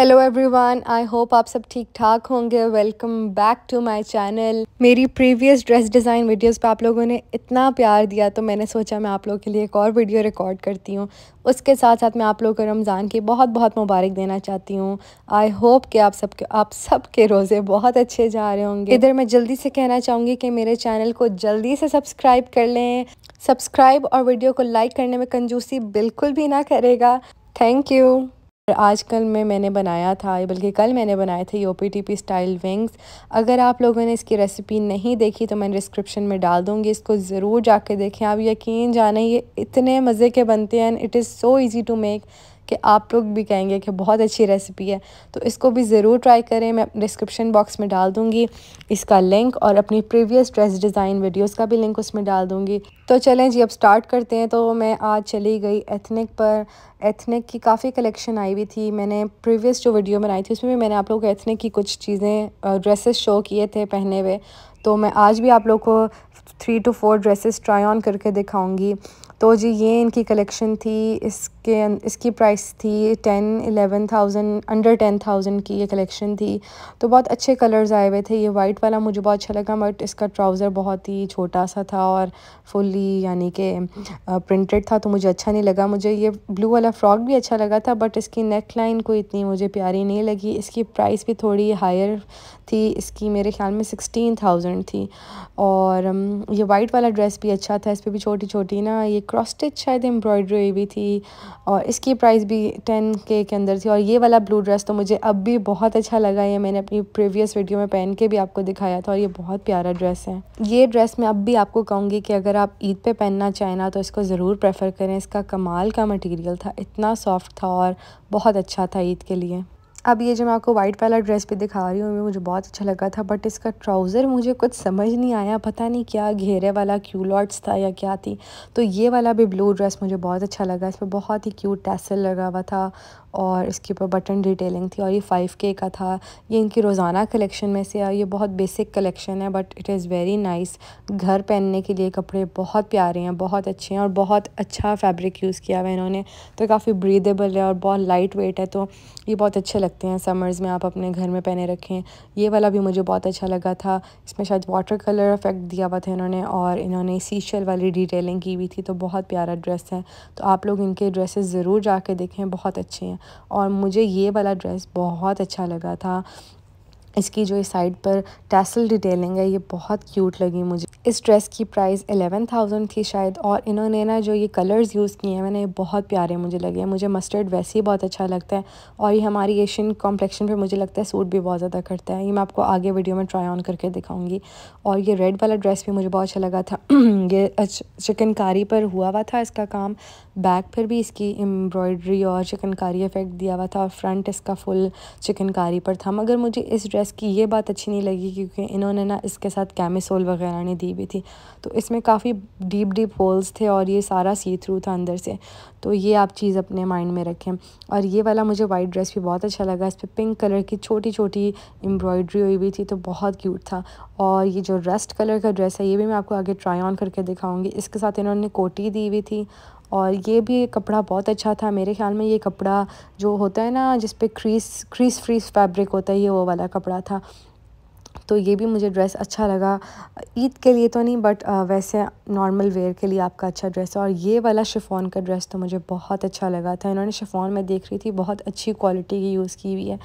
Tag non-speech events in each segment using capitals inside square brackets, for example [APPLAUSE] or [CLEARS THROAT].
hello everyone I hope आप सब ठीक ठाक होंगे welcome back to my channel मेरी प्रीवियस ड्रेस डिज़ाइन वीडियोस पे आप लोगों ने इतना प्यार दिया तो मैंने सोचा मैं आप लोगों के लिए एक और वीडियो रिकॉर्ड करती हूँ उसके साथ साथ मैं आप लोगों को रमज़ान की बहुत बहुत मुबारक देना चाहती हूँ आई होप कि आप सबके आप सब के रोज़े बहुत अच्छे जा रहे होंगे इधर मैं जल्दी से कहना चाहूँगी कि मेरे चैनल को जल्दी से सब्सक्राइब कर लें सब्सक्राइब और वीडियो को लाइक करने में कंजूसी बिल्कुल भी ना करेगा थैंक यू और आजकल में मैंने बनाया था बल्कि कल मैंने बनाए थे पी स्टाइल विंग्स अगर आप लोगों ने इसकी रेसिपी नहीं देखी तो मैं डिस्क्रिप्शन में डाल दूँगी इसको ज़रूर जाके देखें आप यकीन जाने ये इतने मज़े के बनते हैं it is so easy to make कि आप लोग भी कहेंगे कि बहुत अच्छी रेसिपी है तो इसको भी ज़रूर ट्राई करें मैं डिस्क्रिप्शन बॉक्स में डाल दूँगी इसका लिंक और अपनी प्रीवियस ड्रेस डिज़ाइन वीडियोज़ का भी लिंक उसमें डाल दूँगी तो चलें जी अब स्टार्ट करते हैं तो मैं आज चली गई एथनिक पर एथनिक की काफ़ी कलेक्शन आई हुई थी मैंने प्रीवियस जो वीडियो बनाई थी उसमें भी मैंने आप लोग को एथनिक की कुछ चीज़ें ड्रेसेस शो किए थे पहने हुए तो मैं आज भी आप लोग को three two four dresses try on करके दिखाऊंगी तो जी ये इनकी कलेक्शन थी इसके इसकी प्राइस थी ten eleven thousand under ten thousand की ये कलेक्शन थी तो बहुत अच्छे कलर्स आए हुए थे ये वाइट वाला मुझे बहुत अच्छा लगा बट इसका ट्राउज़र बहुत ही छोटा सा था और फुल्ली यानी कि प्रिंटेड था तो मुझे अच्छा नहीं लगा मुझे ये ब्लू वाला फ्रॉक भी अच्छा लगा था बट इसकी नेक लाइन कोई इतनी मुझे प्यारी नहीं लगी इसकी प्राइस भी थोड़ी हायर थी इसकी मेरे ख्याल में सिक्सटीन थाउजेंड थी और ये वाइट वाला ड्रेस भी अच्छा था इस पर भी छोटी छोटी ना ये क्रॉस स्टिच शायद एम्ब्रॉयडरी हुई भी थी और इसकी प्राइस भी टेन के के अंदर थी और ये वाला ब्लू ड्रेस तो मुझे अब भी बहुत अच्छा लगा ये मैंने अपनी प्रीवियस वीडियो में पहन के भी आपको दिखाया था और ये बहुत प्यारा ड्रेस है ये ड्रेस मैं अब भी आपको कहूँगी कि अगर आप ईद पर पहनना चाहें ना तो इसको ज़रूर प्रेफर करें इसका कमाल का मटीरियल था इतना सॉफ्ट था और बहुत अच्छा था ईद के लिए अब ये जो मैं आपको वाइट वाला ड्रेस भी दिखा रही हूँ मुझे बहुत अच्छा लगा था बट इसका ट्राउज़र मुझे कुछ समझ नहीं आया पता नहीं क्या घेरे वाला क्यू लॉट्स था या क्या थी तो ये वाला भी ब्लू ड्रेस मुझे बहुत अच्छा लगा इसमें बहुत ही क्यूट टैसल लगा हुआ था और इसके ऊपर बटन डिटेलिंग थी और ये फ़ाइव के का था ये इनकी रोज़ाना कलेक्शन में से है ये बहुत बेसिक कलेक्शन है but it is very nice घर पहनने के लिए कपड़े बहुत प्यारे हैं बहुत अच्छे हैं और बहुत अच्छा फैब्रिक यूज़ किया हुआ है इन्होंने तो काफ़ी ब्रीदेबल है और बहुत लाइट वेट है तो ये बहुत अच्छे लगते हैं समर्स में आप अपने घर में पहने रखें ये वाला भी मुझे बहुत अच्छा लगा था इसमें शायद वाटर कलर इफेक्ट दिया हुआ था इन्होंने और इन्होंने सीशल वाली डिटेलिंग की हुई थी तो बहुत प्यारा ड्रेस है तो आप लोग इनके ड्रेसेस ज़रूर जाके देखें बहुत अच्छे हैं और मुझे ये वाला ड्रेस बहुत अच्छा लगा था इसकी जो इस साइड पर टैसल डिटेलिंग है ये बहुत क्यूट लगी मुझे इस ड्रेस की प्राइस एलेवन थाउजेंड थी शायद और इन्होंने ना जो ये कलर्स यूज़ किए हैं मैंने ये बहुत प्यारे मुझे लगे हैं मुझे मस्टर्ड वैसे ही बहुत अच्छा लगता है और ये हमारी एशियन कॉम्प्लेक्शन पे मुझे लगता है सूट भी बहुत ज़्यादा करता है ये मैं आपको आगे वीडियो में ट्राई ऑन करके दिखाऊंगी और ये रेड वाला ड्रेस भी मुझे बहुत अच्छा लगा था [CLEARS THROAT] ये चिकनकारी पर हुआ हुआ था इसका काम बैक पर भी इसकी एम्ब्रॉयड्री और चिकनकारी इफेक्ट दिया हुआ था और फ्रंट इसका फुल चिकनकारी पर था मगर मुझे इस ड्रेस ड्रेस की ये बात अच्छी नहीं लगी क्योंकि इन्होंने ना इसके साथ कैमिसोल वगैरह नहीं दी हुई थी तो इसमें काफ़ी डीप डीप होल्स थे और ये सारा सी थ्रू था अंदर से तो ये आप चीज़ अपने माइंड में रखें और ये वाला मुझे वाइट ड्रेस भी बहुत अच्छा लगा इस पर पिंक कलर की छोटी छोटी एम्ब्रॉयड्री हुई हुई थी तो बहुत क्यूट था और ये जो रस्ट कलर का ड्रेस है ये भी मैं आपको आगे ट्राई ऑन करके दिखाऊँगी इसके साथ इन्होंने कोटी दी हुई थी और ये भी कपड़ा बहुत अच्छा था मेरे ख्याल में ये कपड़ा जो होता है ना जिस पे क्रीस क्रीस फ्रीस फैब्रिक होता है ये वो वाला कपड़ा था तो ये भी मुझे ड्रेस अच्छा लगा ईद के लिए तो नहीं बट वैसे नॉर्मल वेयर के लिए आपका अच्छा ड्रेस है और ये वाला शिफॉन का ड्रेस तो मुझे बहुत अच्छा लगा था इन्होंने शिफॉन में देख रही थी बहुत अच्छी क्वालिटी की यूज़ की हुई है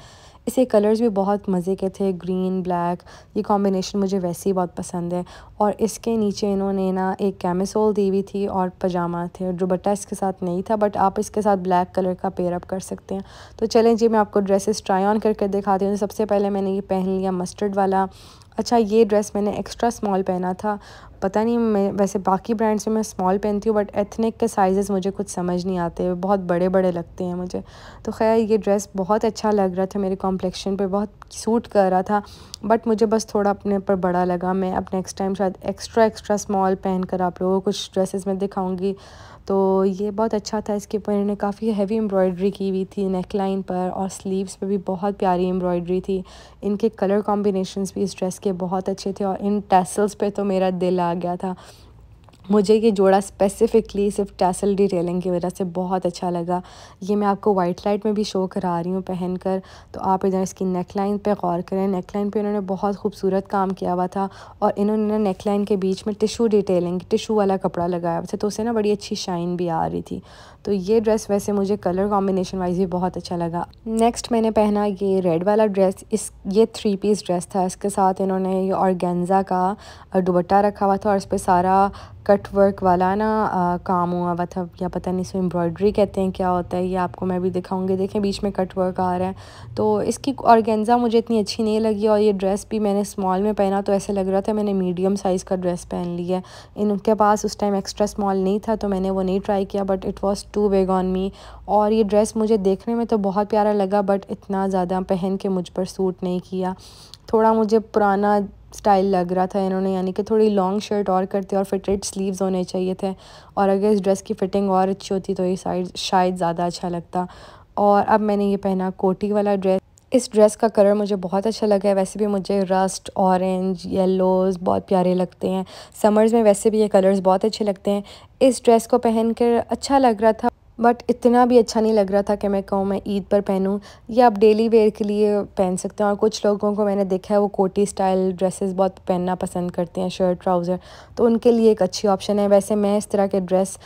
इसे कलर्स भी बहुत मज़े के थे ग्रीन ब्लैक ये कॉम्बिनेशन मुझे वैसे ही बहुत पसंद है और इसके नीचे इन्होंने ना एक कैमिसोल दी हुई थी और पजामा थे दुबट्टा इसके साथ नहीं था बट आप इसके साथ ब्लैक कलर का पेयरअप कर सकते हैं तो चलें जी मैं आपको ड्रेसेस ट्राई ऑन करके दिखाती हूँ सबसे पहले मैंने ये पहन लिया मस्टर्ड वाला अच्छा ये ड्रेस मैंने एक्स्ट्रा स्मॉल पहना था पता नहीं मैं वैसे बाकी ब्रांड्स में मैं स्मॉल पहनती हूँ बट एथनिक के साइज़ मुझे कुछ समझ नहीं आते बहुत बड़े बड़े लगते हैं मुझे तो खैर ये ड्रेस बहुत अच्छा लग रहा था मेरे कॉम्प्लेक्शन पे बहुत सूट कर रहा था बट मुझे बस थोड़ा अपने पर बड़ा लगा मैं अब नेक्स्ट टाइम शायद एक्स्ट्रा एक्स्ट्रा स्मॉल पहन कर आप लोगों को कुछ ड्रेसेस में दिखाऊँगी तो ये बहुत अच्छा था इसके ऊपर इन्होंने काफ़ी हैवी एम्ब्रॉयडरी की हुई थी नेक लाइन पर और स्लीव्स पे भी बहुत प्यारी एम्ब्रॉयडरी थी इनके कलर कॉम्बिनेशंस भी इस ड्रेस के बहुत अच्छे थे और इन टैसल्स पे तो मेरा दिल आ गया था मुझे ये जोड़ा स्पेसिफ़िकली सिर्फ टैसल डिटेलिंग की वजह से बहुत अच्छा लगा ये मैं आपको वाइट लाइट में भी शो करा रही हूँ पहनकर तो आप इधर इसकी नेक लाइन पर गौर करें नेक लाइन पर इन्होंने बहुत खूबसूरत काम किया हुआ था और इन्होंने नेक लाइन के बीच में टिशू डिटेलिंग टिशू वाला कपड़ा लगाया हुआ था तो उसे ना बड़ी अच्छी शाइन भी आ रही थी तो ये ड्रेस वैसे मुझे कलर कॉम्बिनेशन वाइज भी बहुत अच्छा लगा नेक्स्ट मैंने पहना ये रेड वाला ड्रेस इस ये थ्री पीस ड्रेस था इसके साथ इन्होंने ये ऑर्गेन्जा का दुबट्टा रखा हुआ था और इस पर सारा कट वर्क वाला ना आ, काम हुआ हुआ था या पता नहीं इसमें एम्ब्रॉयडरी कहते हैं क्या होता है ये आपको मैं भी दिखाऊंगी देखें बीच में कट वर्क आ रहा है तो इसकी औरगेंजा मुझे इतनी अच्छी नहीं लगी और ये ड्रेस भी मैंने स्मॉल में पहना तो ऐसे लग रहा था मैंने मीडियम साइज़ का ड्रेस पहन लिया इनके पास उस टाइम एक्स्ट्रा स्मॉल नहीं था तो मैंने वो नहीं ट्राई किया but it was too big on me और ये ड्रेस मुझे देखने में तो बहुत प्यारा लगा बट इतना ज़्यादा पहन के मुझ पर सूट नहीं किया थोड़ा मुझे पुराना स्टाइल लग रहा था इन्होंने यानी कि थोड़ी लॉन्ग शर्ट और करते और फिटेड स्लीव्स होने चाहिए थे और अगर इस ड्रेस की फ़िटिंग और अच्छी होती तो ये साइड शायद ज़्यादा अच्छा लगता और अब मैंने ये पहना कोटी वाला ड्रेस इस ड्रेस का कलर मुझे बहुत अच्छा लगा है वैसे भी मुझे रस्ट ऑरेंज येलोज़ बहुत प्यारे लगते हैं समर्स में वैसे भी ये कलर्स बहुत अच्छे लगते हैं इस ड्रेस को पहनकर अच्छा लग रहा था बट इतना भी अच्छा नहीं लग रहा था कि मैं कहूँ मैं ईद पर पहनूँ या आप डेली वेयर के लिए पहन सकते हैं और कुछ लोगों को मैंने देखा है वो कोटी स्टाइल ड्रेसेस बहुत पहनना पसंद करते हैं शर्ट ट्राउज़र तो उनके लिए एक अच्छी ऑप्शन है वैसे मैं इस तरह के ड्रेस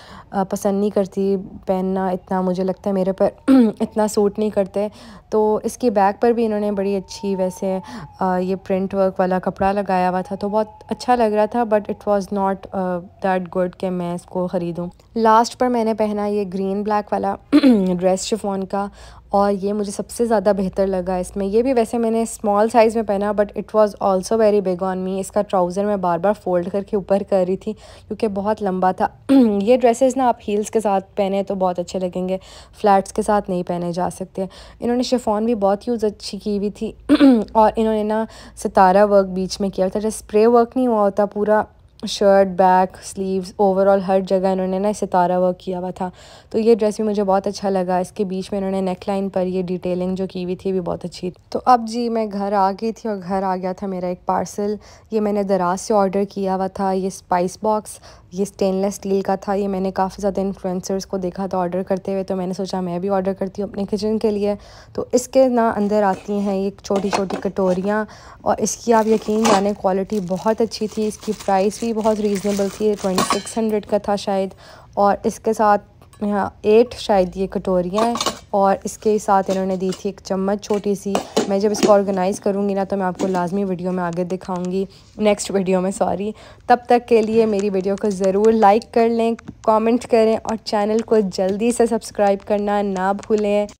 पसंद नहीं करती पहनना इतना मुझे लगता है मेरे पर [CLEARS THROAT] इतना सूट नहीं करते तो इसके बैक पर भी इन्होंने बड़ी अच्छी वैसे ये प्रिंट वर्क वाला कपड़ा लगाया हुआ था तो बहुत अच्छा लग रहा था but it was not that good कि मैं इसको ख़रीदूँ लास्ट पर मैंने पहना ये ग्रीन ब्लैक वाला ड्रेस [CLEARS THROAT] शिफॉन का और ये मुझे सबसे ज़्यादा बेहतर लगा इसमें ये भी वैसे मैंने स्मॉल साइज़ में पहना but it was also very big on me इसका ट्राउज़र मैं बार बार फोल्ड करके ऊपर कर रही थी क्योंकि बहुत लंबा था [CLEARS THROAT] ये ड्रेसेस ना आप हील्स के साथ पहने तो बहुत अच्छे लगेंगे फ्लैट्स के साथ नहीं पहने जा सकते इन्होंने शिफॉन भी बहुत यूज़ अच्छी की हुई थी [CLEARS THROAT] और इन्होंने ना सितारा वर्क बीच में किया था जैसे स्प्रे वर्क नहीं हुआ होता पूरा शर्ट बैक स्लीव्स ओवरऑल हर जगह इन्होंने ना सितारा वर्क किया हुआ था तो ये ड्रेस भी मुझे बहुत अच्छा लगा इसके बीच में इन्होंने नेक लाइन पर ये डिटेलिंग जो की हुई थी भी बहुत अच्छी तो अब जी मैं घर आ गई थी और घर आ गया था मेरा एक पार्सल ये मैंने दराज से ऑर्डर किया हुआ था ये स्पाइस बॉक्स ये स्टेनलेस स्टील का था ये मैंने काफ़ी ज़्यादा इन्फ्लुएंसर्स को देखा था ऑर्डर करते हुए तो मैंने सोचा मैं भी ऑर्डर करती हूँ अपने किचन के लिए तो इसके ना अंदर आती हैं ये छोटी छोटी कटोरियाँ और इसकी आप यकीन जाने क्वालिटी बहुत अच्छी थी इसकी प्राइस भी भी बहुत रीज़नेबल थी ट्वेंटी सिक्स हंड्रेड का था शायद और इसके साथ यहाँ एट शायद ये कटोरियाँ हैं और इसके साथ इन्होंने दी थी एक चम्मच छोटी सी मैं जब इसको ऑर्गेनाइज़ करूँगी ना तो मैं आपको लाजमी वीडियो में आगे दिखाऊँगी नेक्स्ट वीडियो में सॉरी तब तक के लिए मेरी वीडियो को ज़रूर लाइक कर लें कॉमेंट करें और चैनल को जल्दी से सब्सक्राइब करना ना भूलें